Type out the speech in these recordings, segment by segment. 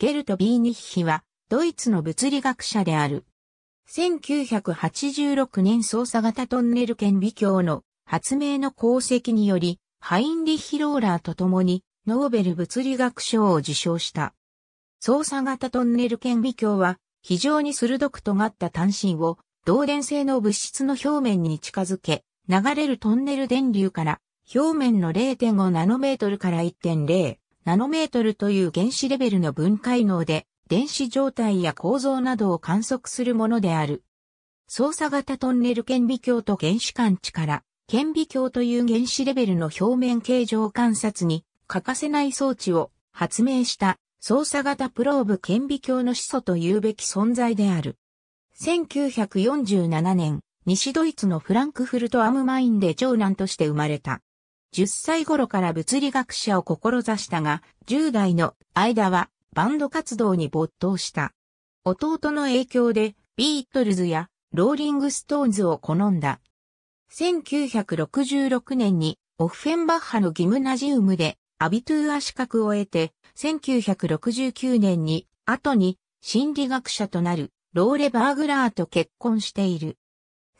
ゲルト・ビーニッヒは、ドイツの物理学者である。1986年操作型トンネル顕微鏡の発明の功績により、ハインリッヒ・ローラーと共に、ノーベル物理学賞を受賞した。操作型トンネル顕微鏡は、非常に鋭く尖った単身を、導電性の物質の表面に近づけ、流れるトンネル電流から、表面の0.5ナノメートルから1.0ナノメートルという原子レベルの分解能で、電子状態や構造などを観測するものである。操作型トンネル顕微鏡と原子感知から、顕微鏡という原子レベルの表面形状観察に欠かせない装置を発明した操作型プローブ顕微鏡の始祖というべき存在である。1947年、西ドイツのフランクフルトアムマインで長男として生まれた。10歳頃から物理学者を志したが、10代の間はバンド活動に没頭した。弟の影響でビートルズやローリングストーンズを好んだ。1966年にオフフェンバッハのギムナジウムでアビトゥーア資格を得て、1969年に後に心理学者となるローレ・バーグラーと結婚している。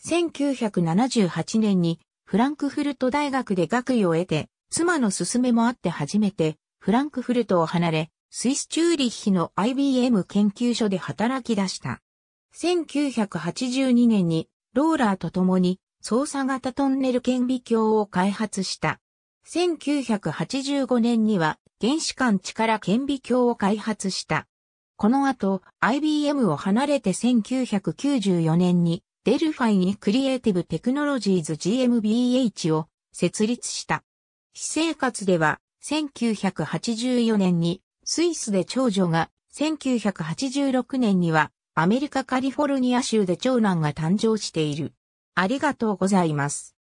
1978年にフランクフルト大学で学位を得て、妻の勧めもあって初めて、フランクフルトを離れ、スイスチューリッヒの IBM 研究所で働き出した。1982年に、ローラーと共に、操作型トンネル顕微鏡を開発した。1985年には、原子間力顕微鏡を開発した。この後、IBM を離れて1994年に、デルファイにクリエイティブテクノロジーズ GmbH を設立した。私生活では1984年にスイスで長女が1986年にはアメリカカリフォルニア州で長男が誕生している。ありがとうございます。